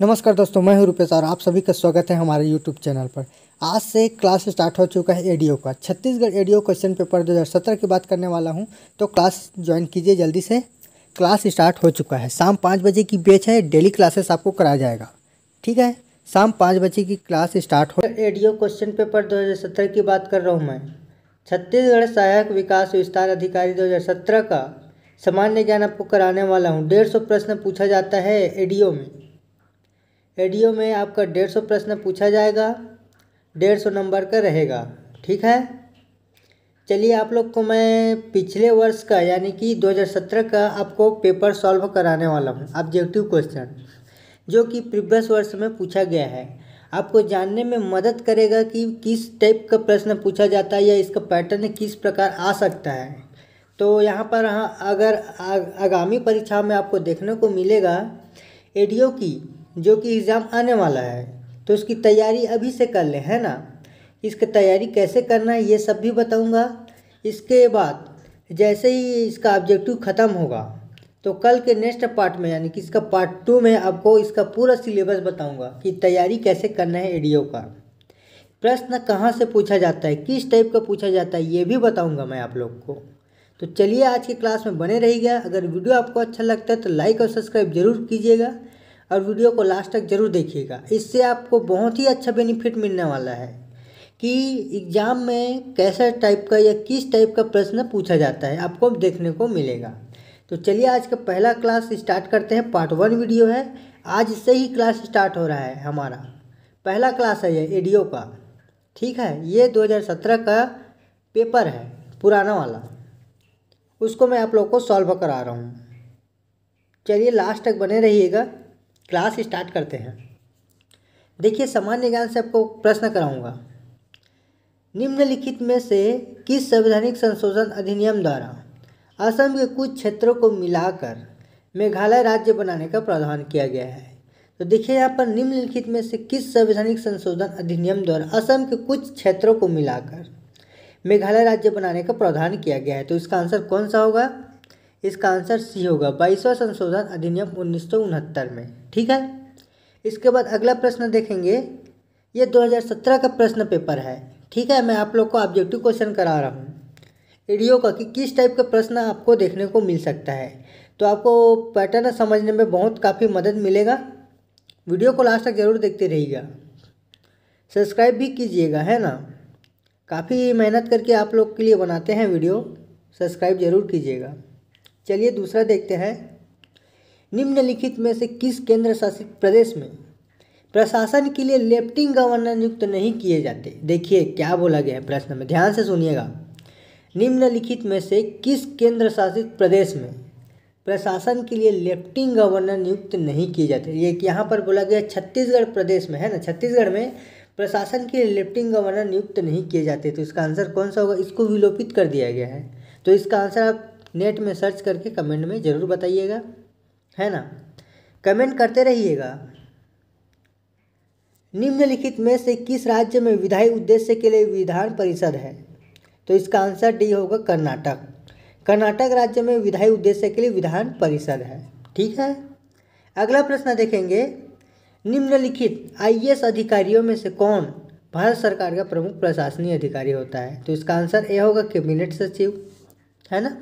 नमस्कार दोस्तों मैं हूं रूपेश और आप सभी का स्वागत है हमारे यूट्यूब चैनल पर आज से क्लास स्टार्ट हो चुका है एडीओ का छत्तीसगढ़ एडीओ क्वेश्चन पेपर 2017 की बात करने वाला हूं तो क्लास ज्वाइन कीजिए जल्दी से क्लास स्टार्ट हो चुका है शाम पाँच बजे की बेच है डेली क्लासेस आपको कराया जाएगा ठीक है शाम पाँच बजे की क्लास स्टार्ट हो एडियो क्वेश्चन पेपर दो की बात कर रहा हूँ मैं छत्तीसगढ़ सहायक विकास विस्तार अधिकारी दो का सामान्य ज्ञान आपको कराने वाला हूँ डेढ़ सौ प्रश्न पूछा जाता है एडीओ में एडियो में आपका डेढ़ सौ प्रश्न पूछा जाएगा डेढ़ सौ नंबर का रहेगा ठीक है चलिए आप लोग को मैं पिछले वर्ष का यानी कि 2017 का आपको पेपर सॉल्व कराने वाला हूँ ऑब्जेक्टिव क्वेश्चन जो कि प्रीवियस वर्ष में पूछा गया है आपको जानने में मदद करेगा कि किस टाइप का प्रश्न पूछा जाता है या इसका पैटर्न किस प्रकार आ सकता है तो यहाँ पर हाँ अगर आगामी परीक्षा में आपको देखने को मिलेगा एडियो की जो कि एग्ज़ाम आने वाला है तो उसकी तैयारी अभी से कर लें है ना इसकी तैयारी कैसे करना है ये सब भी बताऊंगा इसके बाद जैसे ही इसका ऑब्जेक्टिव ख़त्म होगा तो कल के नेक्स्ट पार्ट में यानी कि इसका पार्ट टू में आपको इसका पूरा सिलेबस बताऊंगा कि तैयारी कैसे करना है एडीओ का प्रश्न कहाँ से पूछा जाता है किस टाइप का पूछा जाता है ये भी बताऊँगा मैं आप लोग को तो चलिए आज की क्लास में बने रहिएगा अगर वीडियो आपको अच्छा लगता है तो लाइक और सब्सक्राइब जरूर कीजिएगा और वीडियो को लास्ट तक जरूर देखिएगा इससे आपको बहुत ही अच्छा बेनिफिट मिलने वाला है कि एग्ज़ाम में कैसा टाइप का या किस टाइप का प्रश्न पूछा जाता है आपको देखने को मिलेगा तो चलिए आज का पहला क्लास स्टार्ट करते हैं पार्ट वन वीडियो है आज से ही क्लास स्टार्ट हो रहा है हमारा पहला क्लास है ये एडीओ का ठीक है ये 2017 का पेपर है पुराना वाला उसको मैं आप लोग को सॉल्व करा रहा हूँ चलिए लास्ट तक बने रहिएगा क्लास स्टार्ट करते हैं देखिए सामान्य ज्ञान से आपको प्रश्न कराऊंगा निम्नलिखित में से किस संवैधानिक संशोधन अधिनियम द्वारा असम के कुछ क्षेत्रों को मिलाकर मेघालय राज्य बनाने का प्रावधान किया गया है तो देखिए यहाँ पर निम्नलिखित में से किस संवैधानिक संशोधन अधिनियम द्वारा असम के कुछ क्षेत्रों को मिलाकर मेघालय राज्य बनाने का प्रावधान किया गया है तो इसका आंसर कौन सा होगा इसका आंसर सी होगा बाईसवां संशोधन अधिनियम उन्नीस में ठीक है इसके बाद अगला प्रश्न देखेंगे ये 2017 का प्रश्न पेपर है ठीक है मैं आप लोग को ऑब्जेक्टिव क्वेश्चन करा रहा हूँ एडियो का कि किस टाइप का प्रश्न आपको देखने को मिल सकता है तो आपको पैटर्न समझने में बहुत काफ़ी मदद मिलेगा वीडियो को लास्ट तक जरूर देखते रहिएगा सब्सक्राइब भी कीजिएगा है ना काफ़ी मेहनत करके आप लोग के लिए बनाते हैं वीडियो सब्सक्राइब ज़रूर कीजिएगा चलिए दूसरा देखते हैं निम्नलिखित में से किस केंद्र शासित प्रदेश में प्रशासन के लिए लेफ्टिंग गवर्नर नियुक्त नहीं किए जाते देखिए क्या बोला गया है प्रश्न में ध्यान से सुनिएगा निम्नलिखित में से किस केंद्र शासित प्रदेश में प्रशासन के लिए लेफ्टिंग गवर्नर नियुक्त नहीं किए जाते ये यहाँ पर बोला गया छत्तीसगढ़ प्रदेश में है ना छत्तीसगढ़ में प्रशासन के लिए लेफ्टिंग गवर्नर नियुक्त नहीं किए जाते तो इसका आंसर कौन सा होगा इसको विलोपित कर दिया गया है तो इसका आंसर आप नेट में सर्च करके कमेंट में ज़रूर बताइएगा है ना कमेंट करते रहिएगा निम्नलिखित में से किस राज्य में विधायी उद्देश्य के लिए विधान परिषद है तो इसका आंसर डी होगा कर्नाटक कर्नाटक राज्य में विधायी उद्देश्य के लिए विधान परिषद है ठीक है अगला प्रश्न देखेंगे निम्नलिखित आईएएस अधिकारियों में से कौन भारत सरकार का प्रमुख प्रशासनिक अधिकारी होता है तो इसका आंसर ए होगा कैबिनेट सचिव है ना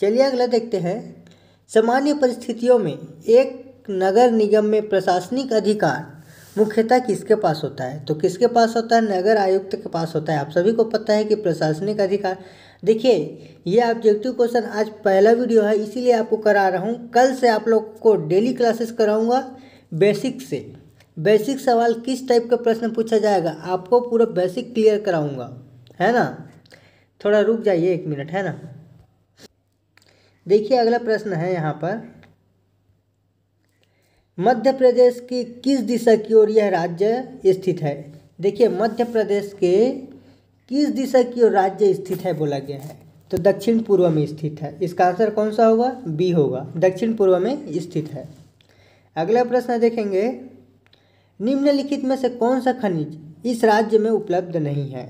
चलिए अगला देखते हैं सामान्य परिस्थितियों में एक नगर निगम में प्रशासनिक अधिकार मुख्यतः किसके पास होता है तो किसके पास होता है नगर आयुक्त के पास होता है आप सभी को पता है कि प्रशासनिक अधिकार देखिए ये ऑब्जेक्टिव क्वेश्चन आज पहला वीडियो है इसीलिए आपको करा रहा हूँ कल से आप लोग को डेली क्लासेस कराऊँगा बेसिक से बेसिक सवाल किस टाइप का प्रश्न पूछा जाएगा आपको पूरा बेसिक क्लियर कराऊँगा है ना थोड़ा रुक जाइए एक मिनट है ना देखिए अगला प्रश्न है यहाँ पर मध्य प्रदेश की किस दिशा की ओर यह राज्य स्थित है देखिए मध्य प्रदेश के किस दिशा की ओर राज्य स्थित है बोला गया है तो दक्षिण पूर्व में स्थित है इसका आंसर कौन सा होगा बी होगा दक्षिण पूर्व में स्थित है अगला प्रश्न देखेंगे निम्नलिखित में से कौन सा खनिज इस राज्य में उपलब्ध नहीं है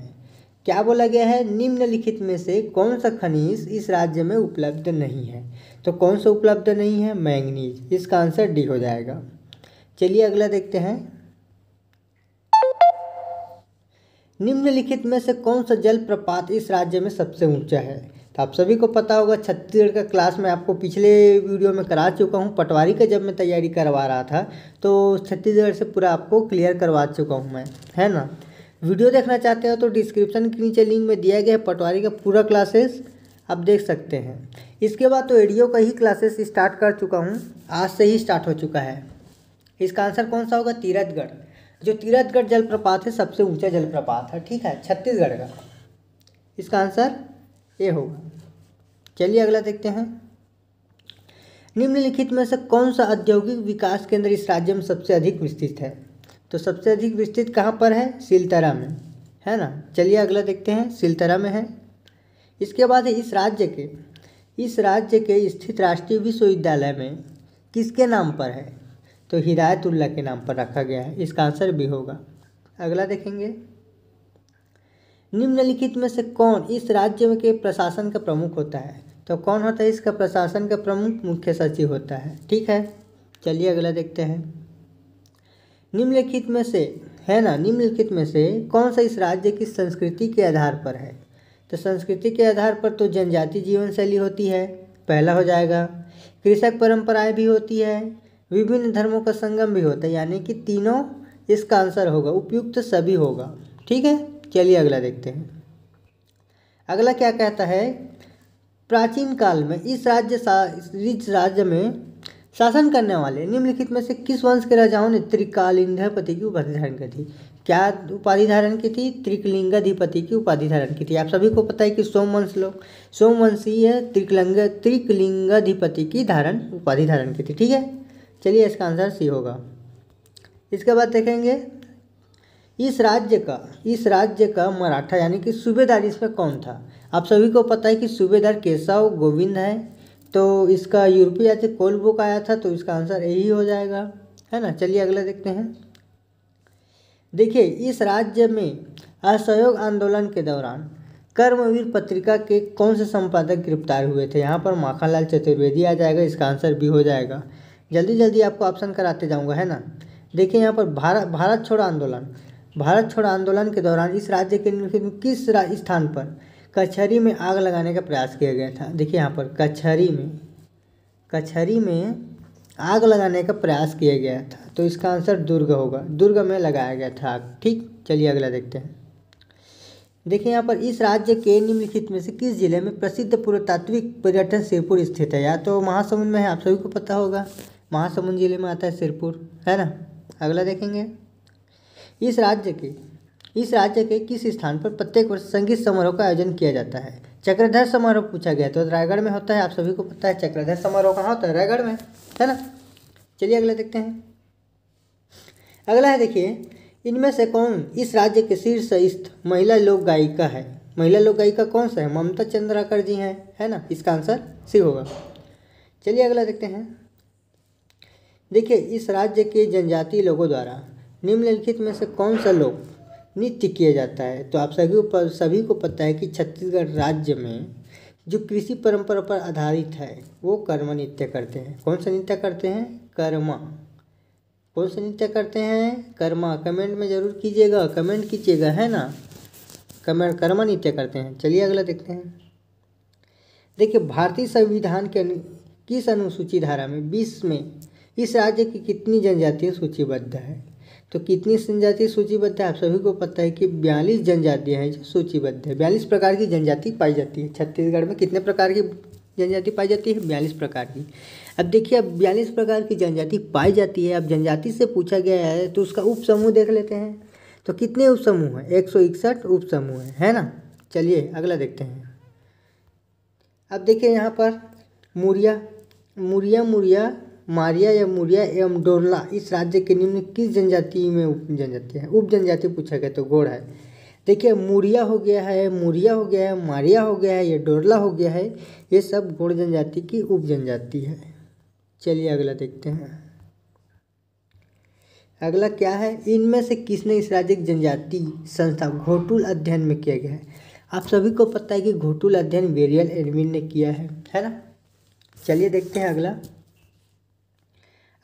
क्या बोला गया है निम्नलिखित में से कौन सा खनिज इस राज्य में उपलब्ध नहीं है तो कौन सा उपलब्ध नहीं है मैंगनीज इसका आंसर डी हो जाएगा चलिए अगला देखते हैं निम्नलिखित में से कौन सा जलप्रपात इस राज्य में सबसे ऊंचा है तो आप सभी को पता होगा छत्तीसगढ़ का क्लास मैं आपको पिछले वीडियो में करा चुका हूँ पटवारी का जब मैं तैयारी करवा रहा था तो छत्तीसगढ़ से पूरा आपको क्लियर करवा चुका हूँ मैं है ना वीडियो देखना चाहते हो तो डिस्क्रिप्शन के नीचे लिंक में दिया गया है पटवारी का पूरा क्लासेस आप देख सकते हैं इसके बाद तो एडियो का ही क्लासेस स्टार्ट कर चुका हूँ आज से ही स्टार्ट हो चुका है इसका आंसर कौन सा होगा तीरथगढ़ जो तीरथगढ़ जलप्रपात है सबसे ऊँचा जलप्रपात है ठीक है छत्तीसगढ़ का इसका आंसर ए होगा चलिए अगला देखते हैं निम्नलिखित में से कौन सा औद्योगिक विकास केंद्र इस राज्य में सबसे अधिक विस्तृत है तो सबसे अधिक विस्तृत कहाँ पर है सिलतरा में है ना चलिए अगला देखते हैं सिलतरा में है इसके बाद इस राज्य के इस राज्य के स्थित राष्ट्रीय विश्वविद्यालय में किसके नाम पर है तो हिदायतुल्ला के नाम पर रखा गया है इसका आंसर भी होगा अगला देखेंगे निम्नलिखित में से कौन इस राज्य के प्रशासन का प्रमुख होता है तो कौन होता है इसका प्रशासन का प्रमुख मुख्य सचिव होता है ठीक है चलिए अगला देखते हैं निम्नलिखित में से है ना निम्नलिखित में से कौन सा इस राज्य की संस्कृति के आधार पर है तो संस्कृति के आधार पर तो जनजाति जीवन शैली होती है पहला हो जाएगा कृषक परंपराएं भी होती है विभिन्न धर्मों का संगम भी होता है यानी कि तीनों इसका आंसर होगा उपयुक्त सभी होगा ठीक है चलिए अगला देखते हैं अगला क्या कहता है प्राचीन काल में इस राज्य इस राज्य में शासन करने वाले निम्नलिखित में से किस वंश के राजाओं ने त्रिकालिंधपति की उपाधि धारण की थी क्या उपाधि धारण की थी त्रिकलिंगाधिपति की उपाधि धारण की थी आप सभी को पता है कि सोमवंश लोग सोमवंशी है त्रिकलिंग त्रिकलिंगाधिपति की धारण उपाधि धारण की थी ठीक है चलिए इसका आंसर सी होगा इसके बाद देखेंगे इस राज्य का इस राज्य का मराठा यानी कि सूबेदार इसमें कौन था आप सभी को पता है कि सूबेदार केशव गोविंद है तो इसका यूरोपीय से कोल बुक आया था तो इसका आंसर यही हो जाएगा है ना चलिए अगला देखते हैं देखिए इस राज्य में असहयोग आंदोलन के दौरान कर्मवीर पत्रिका के कौन से संपादक गिरफ्तार हुए थे यहाँ पर माखनलाल चतुर्वेदी आ जाएगा इसका आंसर भी हो जाएगा जल्दी जल्दी आपको ऑप्शन कराते जाऊँगा है ना देखिए यहाँ पर भारत भारत छोड़ो आंदोलन भारत छोड़ो आंदोलन के दौरान इस राज्य के निम्नलिखित किस स्थान पर कचहरी में आग लगाने का प्रयास किया गया था देखिए यहाँ पर कचहरी में कचहरी में आग लगाने का प्रयास किया गया था तो इसका आंसर दुर्ग होगा दुर्ग में लगाया गया था आग ठीक चलिए अगला देखते हैं देखिए यहाँ पर इस राज्य के निम्नलिखित में से किस जिले में प्रसिद्ध पुरातात्विक पर्यटन सिरपुर स्थित है या तो महासमुंद में है आप सभी को पता होगा महासमुंद जिले में आता है सिरपुर है ना अगला देखेंगे इस राज्य के इस राज्य के किस स्थान पर प्रत्येक वर्ष संगीत समारोह का आयोजन किया जाता है चक्रधर समारोह पूछा गया तो रायगढ़ में होता है आप सभी को पता है चक्रधर समारोह कहाँ होता है रायगढ़ में है ना चलिए अगला देखते हैं अगला है देखिए इनमें से कौन इस राज्य के शीर्ष स्थ महिला लोक गायिका है महिला लोक गायिका कौन सा है ममता चंद्राकर जी हैं है ना इसका आंसर सी होगा चलिए अगला देखते हैं देखिए इस राज्य के जनजातीय लोगों द्वारा निम्नलिखित में से कौन सा लोग नित्य किया जाता है तो आप सभी पर सभी को पता है कि छत्तीसगढ़ राज्य में जो कृषि परंपरा पर आधारित है वो कर्म नृत्य करते हैं कौन सा नृत्य करते हैं कर्मा कौन सा नृत्य करते हैं कर्मा कमेंट में ज़रूर कीजिएगा कमेंट कीजिएगा है ना कमेंट कर्मा नृत्य करते हैं चलिए अगला देखते हैं देखिए भारतीय संविधान के किस अनुसूची धारा में बीस में इस राज्य की कितनी जनजातियाँ सूचीबद्ध है तो कितनी जनजाति सूचीबद्ध है आप सभी को पता है कि बयालीस जनजातियाँ हैं जो सूचीबद्ध है बयालीस प्रकार की जनजाति पाई जाती है छत्तीसगढ़ में कितने प्रकार की जनजाति पाई जाती है बयालीस प्रकार की अब देखिए अब बयालीस प्रकार की जनजाति पाई जाती है अब जनजाति से पूछा गया है तो उसका उप समूह देख लेते हैं तो कितने उप समूह हैं एक सौ इकसठ उप समूह है है ना चलिए अगला देखते हैं अब देखिए यहाँ पर मुरिया मुरिया मुरिया मारिया या मुरिया एवं डोरला इस राज्य के निम्न किस जनजाति में उप जनजाति है उप जनजाति पूछा गया तो गोड़ है देखिए मुरिया हो गया है मुरिया हो गया है मारिया हो गया है या डोरला हो गया है ये सब गोड़ जनजाति की उप जनजाति है चलिए अगला देखते हैं अगला क्या है इनमें से किसने इस राज्य की जनजाति संस्था घोटुल अध्ययन में किया गया है आप सभी को पता है कि घोटुल अध्ययन वेरियल एडमिन ने किया है है ना चलिए देखते हैं अगला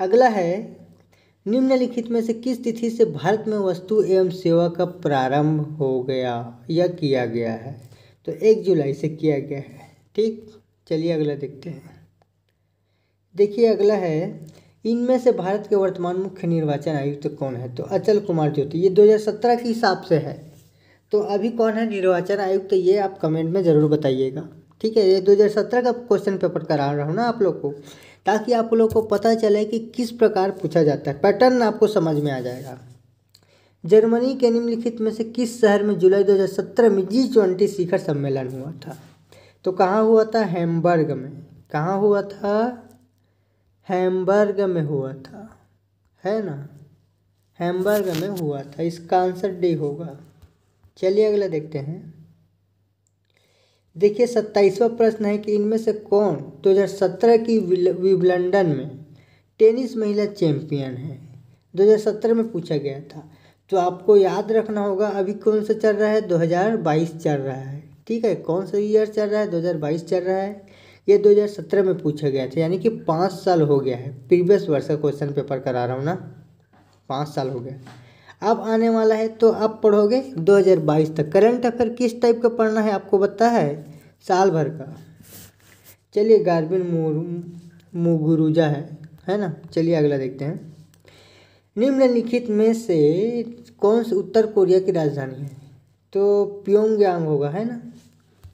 अगला है निम्नलिखित में से किस तिथि से भारत में वस्तु एवं सेवा का प्रारंभ हो गया या किया गया है तो एक जुलाई से किया गया है ठीक चलिए अगला देखते हैं देखिए अगला है इनमें से भारत के वर्तमान मुख्य निर्वाचन आयुक्त तो कौन है तो अचल कुमार ज्योति ये 2017 के हिसाब से है तो अभी कौन है निर्वाचन आयुक्त तो ये आप कमेंट में ज़रूर बताइएगा ठीक है ये 2017 का क्वेश्चन पेपर करा रहा हूँ ना आप लोग को ताकि आप लोग को पता चले कि किस प्रकार पूछा जाता है पैटर्न आपको समझ में आ जाएगा जर्मनी के निम्नलिखित में से किस शहर में जुलाई 2017 में जी ट्वेंटी शिखर सम्मेलन हुआ था तो कहाँ हुआ था हैम्बर्ग में कहाँ हुआ था हैम्बर्ग में हुआ था है ना हैम्बर्ग में हुआ था इसका आंसर डी होगा चलिए अगला देखते हैं देखिए सत्ताईसवा प्रश्न है कि इनमें से कौन 2017 की विबलंडन में टेनिस महिला चैंपियन है 2017 में पूछा गया था तो आपको याद रखना होगा अभी कौन सा चल रहा है 2022 चल रहा है ठीक है कौन सा ईयर चल रहा है 2022 चल रहा है ये 2017 में पूछा गया था यानी कि पाँच साल हो गया है प्रीवियस वर्ष का क्वेश्चन पेपर करा रहा हूँ ना पाँच साल हो गया अब आने वाला है तो आप पढ़ोगे 2022 तक करंट अफेयर किस टाइप का पढ़ना है आपको पता है साल भर का चलिए गार्बिन मुगुरुजा है है ना चलिए अगला देखते हैं निम्नलिखित में से कौन से उत्तर कोरिया की राजधानी है तो प्योंगयांग होगा है ना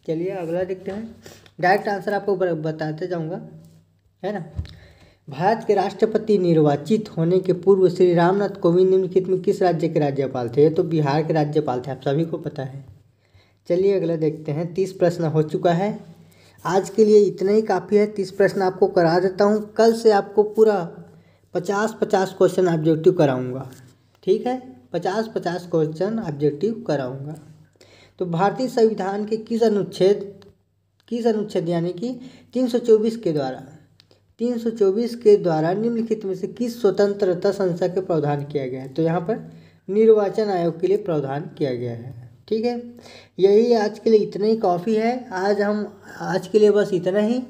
चलिए अगला देखते हैं डायरेक्ट आंसर आपको बताते जाऊंगा है ना भारत के राष्ट्रपति निर्वाचित होने के पूर्व श्री रामनाथ कोविंद निम्नलिखित में किस राज्य के राज्यपाल थे तो बिहार के राज्यपाल थे आप सभी को पता है चलिए अगला देखते हैं तीस प्रश्न हो चुका है आज के लिए इतना ही काफ़ी है तीस प्रश्न आपको करा देता हूँ कल से आपको पूरा पचास पचास क्वेश्चन ऑब्जेक्टिव कराऊँगा ठीक है पचास पचास क्वेश्चन ऑब्जेक्टिव कराऊँगा तो भारतीय संविधान के किस अनुच्छेद किस अनुच्छेद यानी कि चौबीस के द्वारा 324 के द्वारा निम्नलिखित में से किस स्वतंत्रता संस्था के प्रावधान किया गया है तो यहाँ पर निर्वाचन आयोग के लिए प्रावधान किया गया है ठीक है यही आज के लिए इतना ही काफ़ी है आज हम आज के लिए बस इतना ही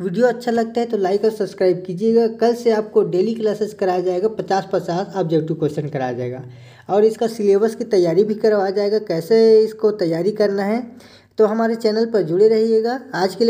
वीडियो अच्छा लगता है तो लाइक और सब्सक्राइब कीजिएगा कल से आपको डेली क्लासेस कराया जाएगा पचास पचास ऑब्जेक्टिव क्वेश्चन कराया जाएगा और इसका सिलेबस की तैयारी भी करवाया जाएगा कैसे इसको तैयारी करना है तो हमारे चैनल पर जुड़े रहिएगा आज के लिए